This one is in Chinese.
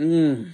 嗯。